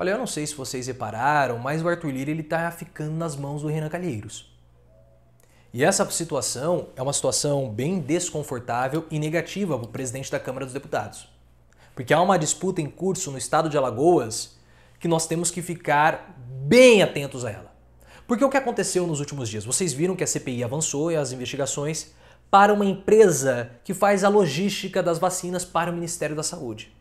Olha, eu não sei se vocês repararam, mas o Arthur Lira ele tá ficando nas mãos do Renan Calheiros. E essa situação é uma situação bem desconfortável e negativa para o presidente da Câmara dos Deputados. Porque há uma disputa em curso no estado de Alagoas que nós temos que ficar bem atentos a ela. Porque o que aconteceu nos últimos dias? Vocês viram que a CPI avançou e as investigações para uma empresa que faz a logística das vacinas para o Ministério da Saúde.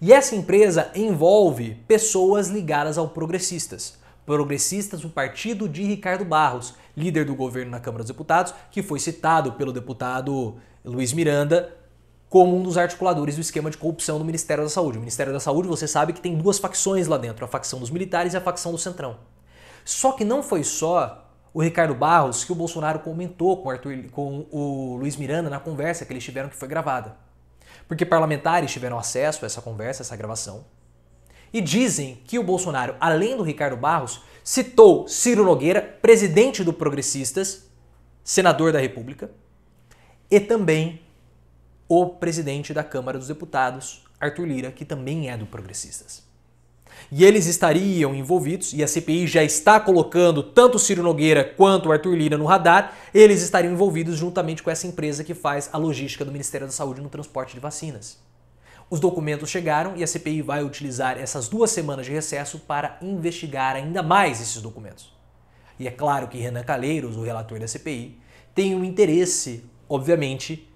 E essa empresa envolve pessoas ligadas ao Progressistas. Progressistas, o partido de Ricardo Barros, líder do governo na Câmara dos Deputados, que foi citado pelo deputado Luiz Miranda como um dos articuladores do esquema de corrupção do Ministério da Saúde. O Ministério da Saúde, você sabe que tem duas facções lá dentro, a facção dos militares e a facção do Centrão. Só que não foi só o Ricardo Barros que o Bolsonaro comentou com Arthur, com o Luiz Miranda na conversa que eles tiveram que foi gravada porque parlamentares tiveram acesso a essa conversa, a essa gravação. E dizem que o Bolsonaro, além do Ricardo Barros, citou Ciro Nogueira, presidente do Progressistas, senador da República, e também o presidente da Câmara dos Deputados, Arthur Lira, que também é do Progressistas. E eles estariam envolvidos, e a CPI já está colocando tanto Ciro Nogueira quanto Arthur Lira no radar, eles estariam envolvidos juntamente com essa empresa que faz a logística do Ministério da Saúde no transporte de vacinas. Os documentos chegaram e a CPI vai utilizar essas duas semanas de recesso para investigar ainda mais esses documentos. E é claro que Renan Calheiros, o relator da CPI, tem um interesse, obviamente,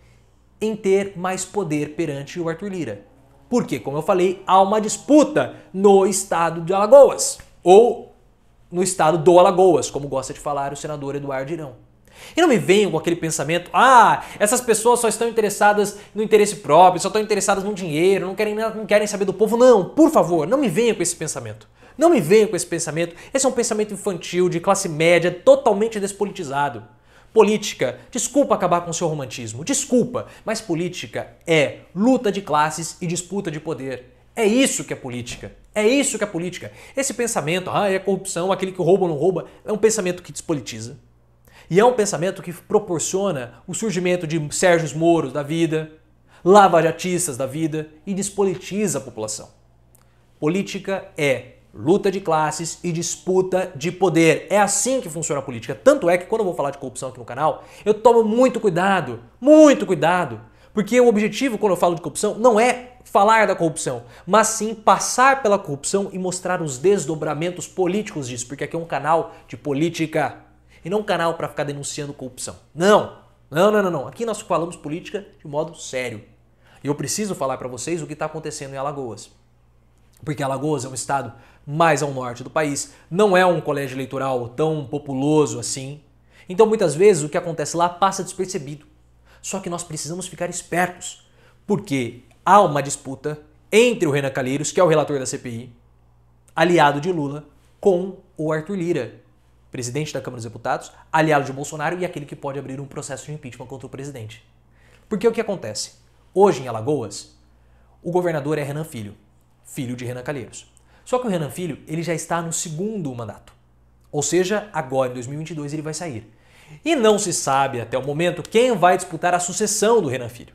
em ter mais poder perante o Arthur Lira. Porque, como eu falei, há uma disputa no estado de Alagoas, ou no estado do Alagoas, como gosta de falar o senador Eduardo Irão. E não me venham com aquele pensamento, ah, essas pessoas só estão interessadas no interesse próprio, só estão interessadas no dinheiro, não querem, não querem saber do povo. Não, por favor, não me venham com esse pensamento. Não me venham com esse pensamento. Esse é um pensamento infantil, de classe média, totalmente despolitizado. Política, desculpa acabar com o seu romantismo, desculpa, mas política é luta de classes e disputa de poder. É isso que é política. É isso que é política. Esse pensamento, ah, é corrupção, aquele que rouba ou não rouba, é um pensamento que despolitiza. E é um pensamento que proporciona o surgimento de Sérgio Moros da vida, lavajatistas da vida e despolitiza a população. Política é luta de classes e disputa de poder. É assim que funciona a política. Tanto é que quando eu vou falar de corrupção aqui no canal, eu tomo muito cuidado, muito cuidado, porque o objetivo quando eu falo de corrupção não é falar da corrupção, mas sim passar pela corrupção e mostrar os desdobramentos políticos disso, porque aqui é um canal de política e não um canal para ficar denunciando corrupção. Não. Não, não, não, não. Aqui nós falamos política de modo sério. E eu preciso falar para vocês o que está acontecendo em Alagoas. Porque Alagoas é um estado mais ao norte do país. Não é um colégio eleitoral tão populoso assim. Então, muitas vezes, o que acontece lá passa despercebido. Só que nós precisamos ficar espertos, porque há uma disputa entre o Renan Calheiros, que é o relator da CPI, aliado de Lula, com o Arthur Lira, presidente da Câmara dos Deputados, aliado de Bolsonaro e aquele que pode abrir um processo de impeachment contra o presidente. Porque o que acontece? Hoje em Alagoas, o governador é Renan Filho, filho de Renan Calheiros. Só que o Renan Filho, ele já está no segundo mandato. Ou seja, agora em 2022 ele vai sair. E não se sabe até o momento quem vai disputar a sucessão do Renan Filho.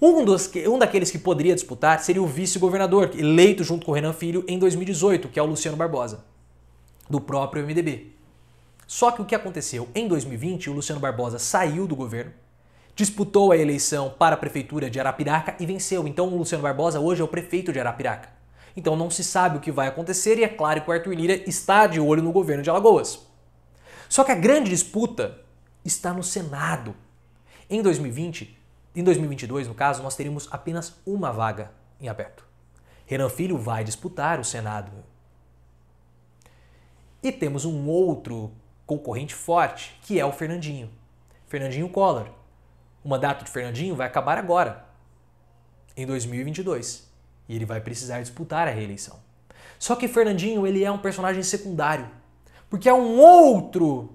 Um, dos, um daqueles que poderia disputar seria o vice-governador, eleito junto com o Renan Filho em 2018, que é o Luciano Barbosa, do próprio MDB. Só que o que aconteceu? Em 2020, o Luciano Barbosa saiu do governo, disputou a eleição para a prefeitura de Arapiraca e venceu. Então, o Luciano Barbosa hoje é o prefeito de Arapiraca. Então não se sabe o que vai acontecer e é claro que o Arthur Lira está de olho no governo de Alagoas. Só que a grande disputa está no Senado. Em 2020, em 2022, no caso, nós teremos apenas uma vaga em aberto. Renan Filho vai disputar o Senado. E temos um outro concorrente forte, que é o Fernandinho. Fernandinho Collor. O mandato de Fernandinho vai acabar agora, em 2022 e ele vai precisar disputar a reeleição. Só que Fernandinho ele é um personagem secundário, porque há um outro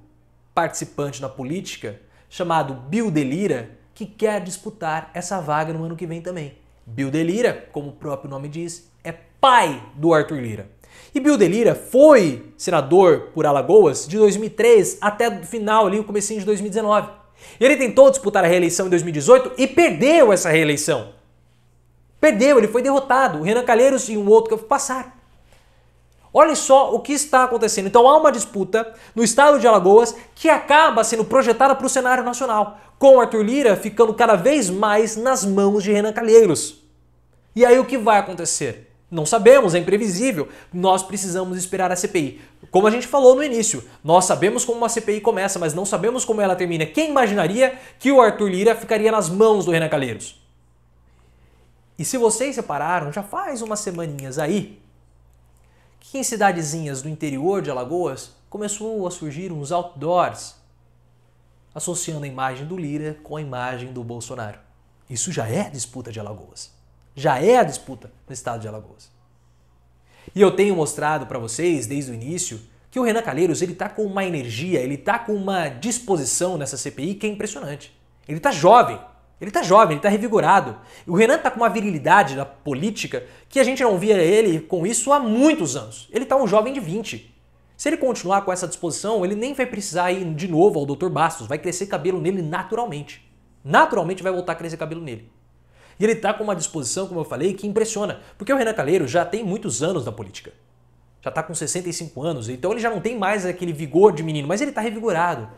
participante na política chamado Bill Delira que quer disputar essa vaga no ano que vem também. Bill Delira, como o próprio nome diz, é pai do Arthur Lira. E Bill Delira foi senador por Alagoas de 2003 até o final ali, o comecinho de 2019. Ele tentou disputar a reeleição em 2018 e perdeu essa reeleição. Perdeu, ele foi derrotado. O Renan Calheiros e um outro que passaram. Olha só o que está acontecendo. Então há uma disputa no estado de Alagoas que acaba sendo projetada para o cenário nacional, com Arthur Lira ficando cada vez mais nas mãos de Renan Calheiros. E aí o que vai acontecer? Não sabemos, é imprevisível. Nós precisamos esperar a CPI. Como a gente falou no início, nós sabemos como uma CPI começa, mas não sabemos como ela termina. Quem imaginaria que o Arthur Lira ficaria nas mãos do Renan Calheiros? E se vocês separaram, já faz umas semaninhas aí, que em cidadezinhas do interior de Alagoas começou a surgir uns outdoors associando a imagem do Lira com a imagem do Bolsonaro. Isso já é disputa de Alagoas. Já é a disputa no estado de Alagoas. E eu tenho mostrado para vocês desde o início que o Renan Calheiros ele tá com uma energia, ele tá com uma disposição nessa CPI que é impressionante. Ele tá jovem, ele tá jovem, ele tá revigorado. o Renan tá com uma virilidade da política que a gente não via ele com isso há muitos anos. Ele tá um jovem de 20. Se ele continuar com essa disposição, ele nem vai precisar ir de novo ao Dr. Bastos, vai crescer cabelo nele naturalmente. Naturalmente vai voltar a crescer cabelo nele. E ele tá com uma disposição, como eu falei, que impressiona, porque o Renan Calheiro já tem muitos anos na política. Já tá com 65 anos, então ele já não tem mais aquele vigor de menino, mas ele tá revigorado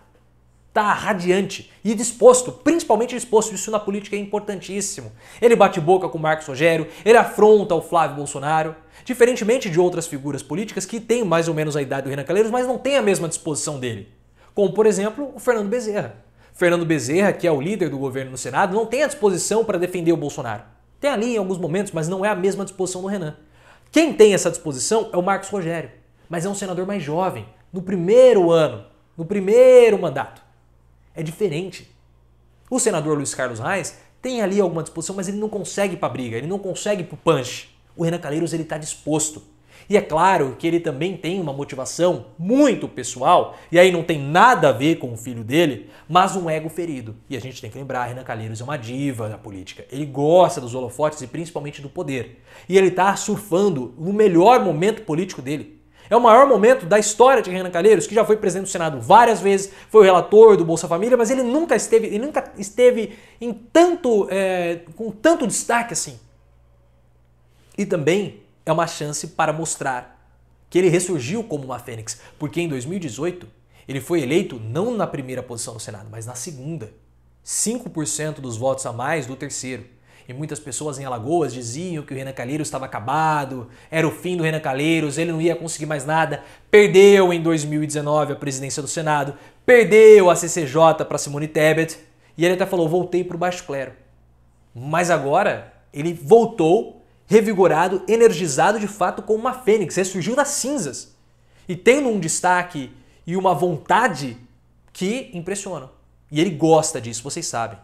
está radiante e disposto, principalmente disposto, isso na política é importantíssimo. Ele bate boca com Marcos Rogério, ele afronta o Flávio Bolsonaro, diferentemente de outras figuras políticas que têm mais ou menos a idade do Renan Calheiros, mas não têm a mesma disposição dele. Como, por exemplo, o Fernando Bezerra. Fernando Bezerra, que é o líder do governo no Senado, não tem a disposição para defender o Bolsonaro. Tem ali em alguns momentos, mas não é a mesma disposição do Renan. Quem tem essa disposição é o Marcos Rogério, mas é um senador mais jovem, no primeiro ano, no primeiro mandato é diferente. O senador Luiz Carlos Reis tem ali alguma disposição, mas ele não consegue para briga, ele não consegue para o punch. O Renan Calheiros ele está disposto. E é claro que ele também tem uma motivação muito pessoal, e aí não tem nada a ver com o filho dele, mas um ego ferido. E a gente tem que lembrar, Renan Calheiros é uma diva na política. Ele gosta dos holofotes e principalmente do poder. E ele está surfando no melhor momento político dele. É o maior momento da história de Renan Calheiros, que já foi presidente do Senado várias vezes, foi o relator do Bolsa Família, mas ele nunca esteve, ele nunca esteve em tanto, é, com tanto destaque assim. E também é uma chance para mostrar que ele ressurgiu como uma fênix, porque em 2018 ele foi eleito não na primeira posição no Senado, mas na segunda. 5% dos votos a mais do terceiro e muitas pessoas em Alagoas diziam que o Renan Calheiros estava acabado, era o fim do Renan Calheiros, ele não ia conseguir mais nada. Perdeu em 2019 a presidência do Senado, perdeu a CCJ para Simone Tebet e ele até falou: voltei para o Baixo Clero. Mas agora ele voltou, revigorado, energizado de fato como uma fênix, ressurgiu das cinzas e tendo um destaque e uma vontade que impressionam. E ele gosta disso, vocês sabem.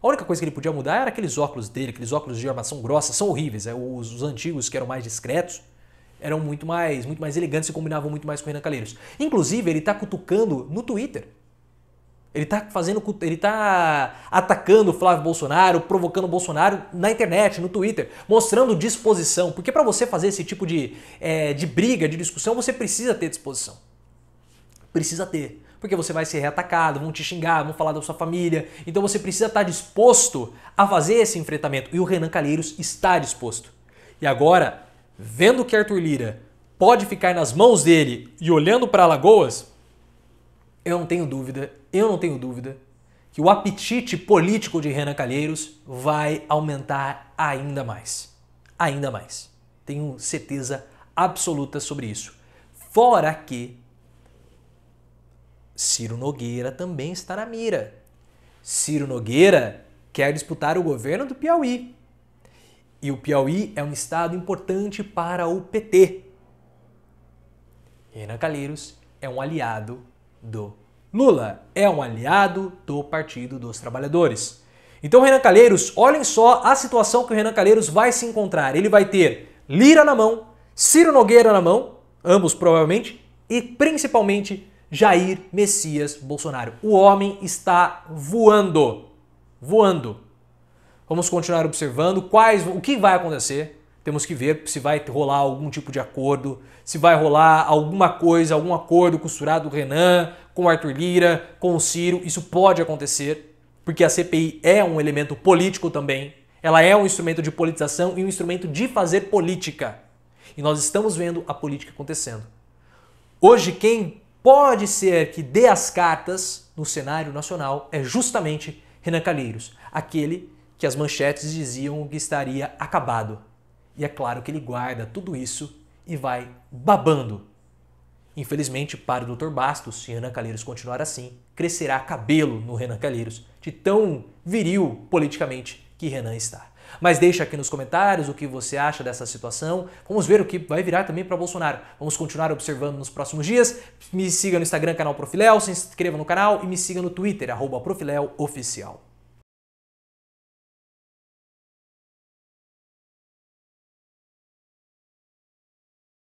A única coisa que ele podia mudar era aqueles óculos dele, aqueles óculos de armação grossa, são horríveis. É Os, os, antigos, que eram mais discretos, eram muito mais, muito mais elegantes e combinavam muito mais com o Renan Calheiros. Inclusive, ele está cutucando no Twitter. Ele está fazendo, ele tá atacando o Flávio Bolsonaro, provocando o Bolsonaro na internet, no Twitter, mostrando disposição. Porque para você fazer esse tipo de, é, de briga, de discussão, você precisa ter disposição. Precisa ter porque você vai ser reatacado, vão te xingar, vão falar da sua família. Então você precisa estar disposto a fazer esse enfrentamento. E o Renan Calheiros está disposto. E agora, vendo que Arthur Lira pode ficar nas mãos dele e olhando para Alagoas, eu não tenho dúvida, eu não tenho dúvida que o apetite político de Renan Calheiros vai aumentar ainda mais. Ainda mais. Tenho certeza absoluta sobre isso. Fora que Ciro Nogueira também está na mira. Ciro Nogueira quer disputar o governo do Piauí. E o Piauí é um estado importante para o PT. Renan Calheiros é um aliado do Lula, é um aliado do Partido dos Trabalhadores. Então, Renan Calheiros, olhem só a situação que o Renan Calheiros vai se encontrar. Ele vai ter Lira na mão, Ciro Nogueira na mão, ambos provavelmente, e principalmente Jair Messias Bolsonaro. O homem está voando. Voando. Vamos continuar observando quais o que vai acontecer. Temos que ver se vai rolar algum tipo de acordo, se vai rolar alguma coisa, algum acordo costurado Renan com o Arthur Lira, com o Ciro. Isso pode acontecer, porque a CPI é um elemento político também. Ela é um instrumento de politização e um instrumento de fazer política. E nós estamos vendo a política acontecendo. Hoje, quem pode ser que dê as cartas no cenário nacional é justamente Renan Calheiros, aquele que as manchetes diziam que estaria acabado. E é claro que ele guarda tudo isso e vai babando. Infelizmente, para o Dr. Bastos, se Renan Calheiros continuar assim, crescerá cabelo no Renan Calheiros, de tão viril politicamente que Renan está. Mas deixa aqui nos comentários o que você acha dessa situação. Vamos ver o que vai virar também para Bolsonaro. Vamos continuar observando nos próximos dias. Me siga no Instagram, canal Profilel, se inscreva no canal e me siga no Twitter, arroba Oficial.